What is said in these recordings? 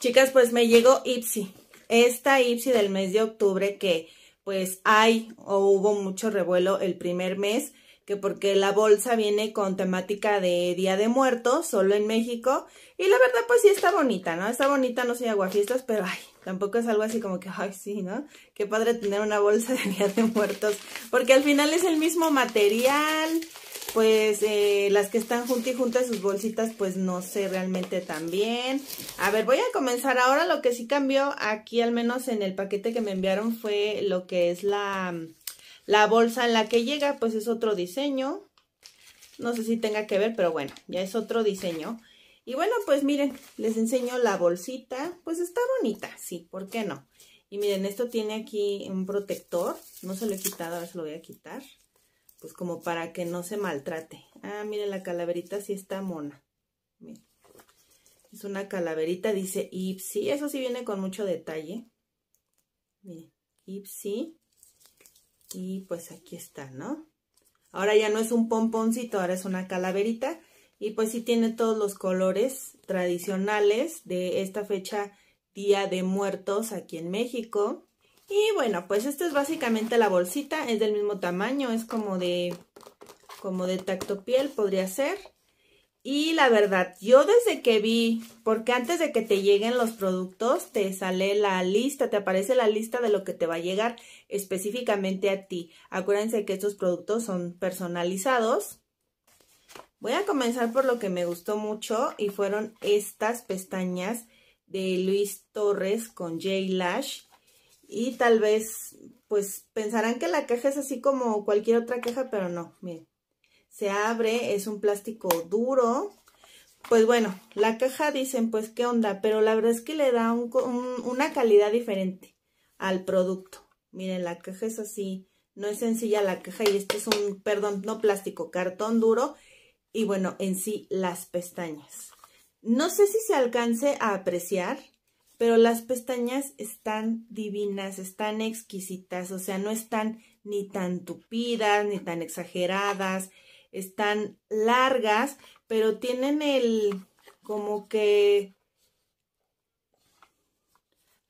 Chicas, pues me llegó Ipsy. Esta Ipsy del mes de octubre que pues hay o hubo mucho revuelo el primer mes, que porque la bolsa viene con temática de Día de Muertos, solo en México, y la verdad pues sí está bonita, ¿no? Está bonita, no soy aguafiestas, pero ay, tampoco es algo así como que, ay, sí, ¿no? Qué padre tener una bolsa de Día de Muertos, porque al final es el mismo material, pues eh, las que están juntas y juntas sus bolsitas, pues no sé realmente tan bien. A ver, voy a comenzar ahora. Lo que sí cambió aquí, al menos en el paquete que me enviaron, fue lo que es la, bolsa en la que llega, pues es otro diseño. No sé si tenga que ver, pero bueno, ya es otro diseño. Y bueno, pues miren, les enseño la bolsita. Pues está bonita, sí, ¿por qué no? Y miren, esto tiene aquí un protector. No se lo he quitado, ahora se lo voy a quitar pues como para que no se maltrate. Ah, miren, la calaverita sí está mona. Es una calaverita, dice Ipsy. Eso sí viene con mucho detalle. Miren, Ipsy. Y pues aquí está, ¿no? Ahora ya no es un pomponcito, ahora es una calaverita. Y pues sí tiene todos los colores tradicionales de esta fecha Día de Muertos aquí en México. Y bueno, pues esta es básicamente la bolsita, es del mismo tamaño, es como de, como de tacto piel, podría ser. Y la verdad, yo desde que vi, porque antes de que te lleguen los productos, te sale la lista, te aparece la lista de lo que te va a llegar específicamente a ti. Acuérdense que estos productos son personalizados. Voy a comenzar por lo que me gustó mucho y fueron estas pestañas de Luis Torres con J Lash. Y tal vez, pues pensarán que la caja es así como cualquier otra caja, pero no, miren. Se abre, es un plástico duro. Pues bueno, la caja dicen, pues qué onda, pero la verdad es que le da una calidad diferente al producto. Miren, la caja es así, no es sencilla la caja y este es un, perdón, no plástico, cartón duro y bueno, en sí las pestañas. No sé si se alcance a apreciar, pero las pestañas están divinas, están exquisitas, o sea, no están ni tan tupidas, ni tan exageradas, están largas, pero tienen el, como que,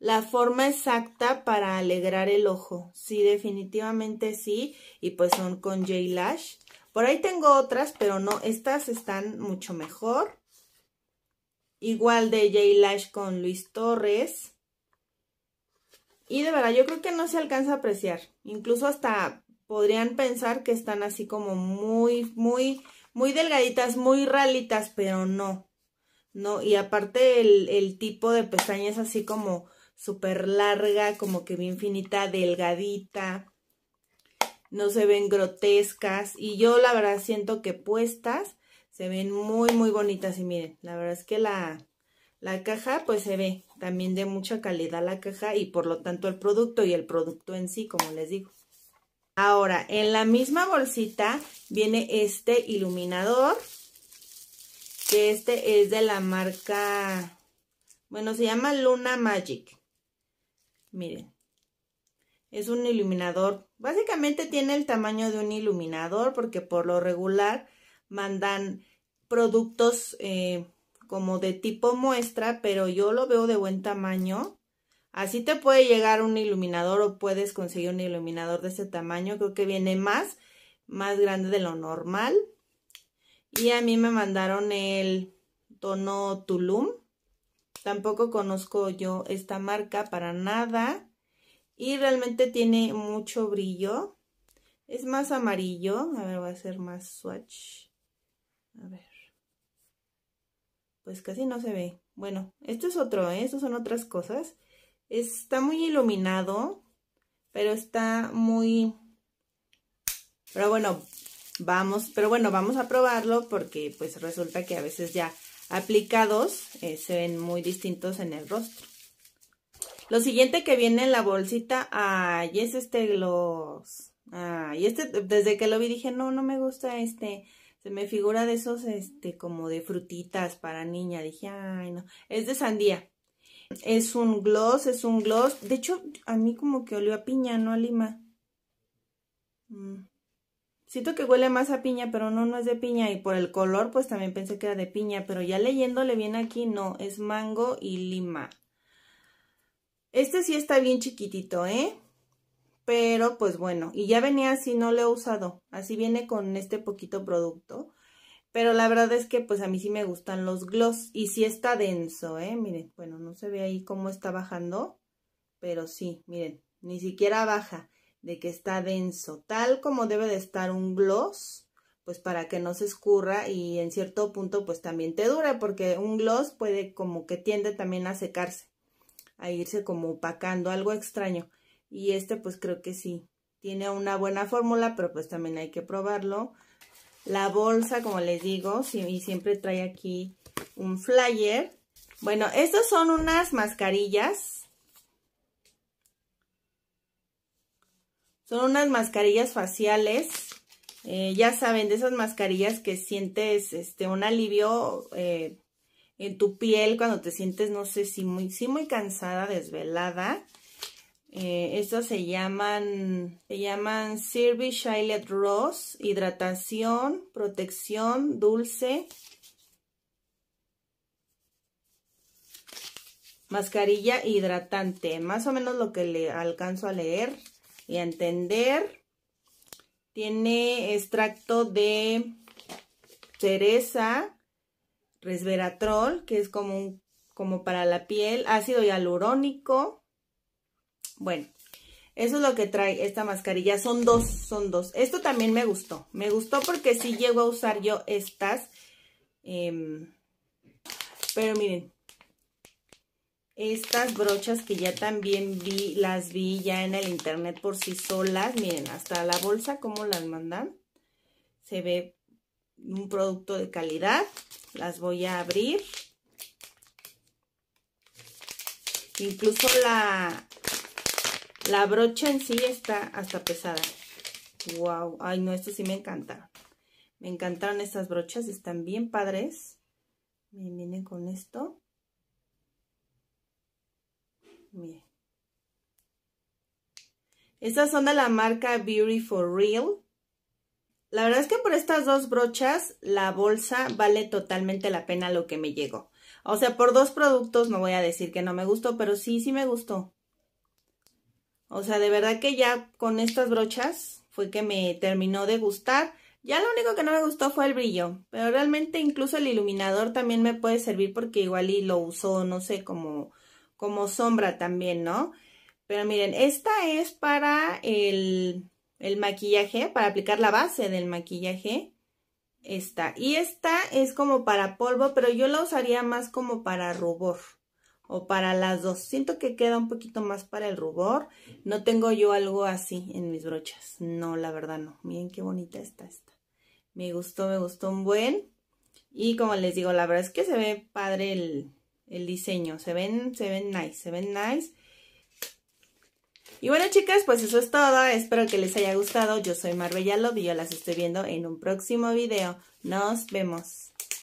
la forma exacta para alegrar el ojo. Sí, definitivamente sí, y pues son con J Lash. Por ahí tengo otras, pero no, estas están mucho mejor. Igual de Jay Lash con Luis Torres. Y de verdad, yo creo que no se alcanza a apreciar. Incluso hasta podrían pensar que están así como muy, muy, muy delgaditas, muy ralitas, pero no. No, y aparte el, el tipo de pestaña es así como súper larga, como que bien finita, delgadita. No se ven grotescas. Y yo la verdad siento que puestas se ven muy, muy bonitas y miren, la verdad es que la, caja pues se ve también de mucha calidad la caja y por lo tanto el producto y el producto en sí, como les digo. Ahora, en la misma bolsita viene este iluminador, que este es de la marca, bueno, se llama Luna Magic. Miren, es un iluminador, básicamente tiene el tamaño de un iluminador porque por lo regular mandan productos eh, como de tipo muestra, pero yo lo veo de buen tamaño. Así te puede llegar un iluminador o puedes conseguir un iluminador de ese tamaño. Creo que viene más, más grande de lo normal. Y a mí me mandaron el tono Tulum. Tampoco conozco yo esta marca para nada. Y realmente tiene mucho brillo. Es más amarillo. A ver, voy a hacer más swatch. A ver pues casi no se ve. Bueno, esto es otro, ¿eh? Estos son otras cosas. Está muy iluminado, pero está muy... Pero bueno, vamos, pero bueno, vamos a probarlo porque pues resulta que a veces ya aplicados eh, se ven muy distintos en el rostro. Lo siguiente que viene en la bolsita, ay, es este gloss. Ay, este, desde que lo vi dije, no, no me gusta este. Este, me figura de esos, este, como de frutitas para niña. Dije, ay, no. Es de sandía. Es un gloss, es un gloss. De hecho, a mí como que olió a piña, no a lima. Mm. Siento que huele más a piña, pero no, no es de piña. Y por el color, pues también pensé que era de piña. Pero ya leyéndole bien aquí, no. Es mango y lima. Este sí está bien chiquitito, ¿eh? pero pues bueno, y ya venía así, no lo he usado, así viene con este poquito producto, pero la verdad es que pues a mí sí me gustan los gloss, y sí está denso, ¿eh? Miren, bueno, no se ve ahí cómo está bajando, pero sí, miren, ni siquiera baja de que está denso, tal como debe de estar un gloss, pues para que no se escurra y en cierto punto pues también te dura, porque un gloss puede como que tiende también a secarse, a irse como opacando, algo extraño. Y este pues creo que sí, tiene una buena fórmula, pero pues también hay que probarlo. La bolsa, como les digo, y siempre trae aquí un flyer. Bueno, estas son unas mascarillas. Son unas mascarillas faciales. Eh, ya saben, de esas mascarillas que sientes este, un alivio eh, en tu piel cuando te sientes, no sé, si muy, si muy cansada, desvelada. Eh, se llaman, se llaman Shilet Rose, hidratación, protección, dulce, mascarilla hidratante. Más o menos lo que le alcanzo a leer y a entender. Tiene extracto de cereza, resveratrol, que es como, como para la piel, ácido hialurónico, bueno, eso es lo que trae esta mascarilla. Son dos, son dos. Esto también me gustó. Me gustó porque sí llego a usar yo estas. Em, pero miren, estas brochas que ya también vi, las vi ya en el internet por sí solas. Miren, hasta la bolsa como las mandan. Se ve un producto de calidad. Las voy a abrir. Incluso la, la brocha en sí está hasta pesada. Wow, ay no, esto sí me encanta. Me encantaron estas brochas, están bien padres. Miren, vienen con esto. Miren. Estas son de la marca Beauty for Real. La verdad es que por estas dos brochas la bolsa vale totalmente la pena lo que me llegó. O sea, por dos productos no voy a decir que no me gustó, pero sí, sí me gustó. O sea, de verdad que ya con estas brochas fue que me terminó de gustar. Ya lo único que no me gustó fue el brillo, pero realmente incluso el iluminador también me puede servir porque igual y lo usó, no sé, como, como sombra también, ¿no? Pero miren, esta es para el, el maquillaje, para aplicar la base del maquillaje. Esta. Y esta es como para polvo, pero yo la usaría más como para rubor o para las dos. Siento que queda un poquito más para el rubor. No tengo yo algo así en mis brochas. No, la verdad no. Miren qué bonita está esta. Me gustó, me gustó un buen. Y como les digo, la verdad es que se ve padre el, diseño. Se ven, se ven nice, se ven nice. Y bueno, chicas, pues eso es todo. Espero que les haya gustado. Yo soy Marbella Love y yo las estoy viendo en un próximo video. Nos vemos.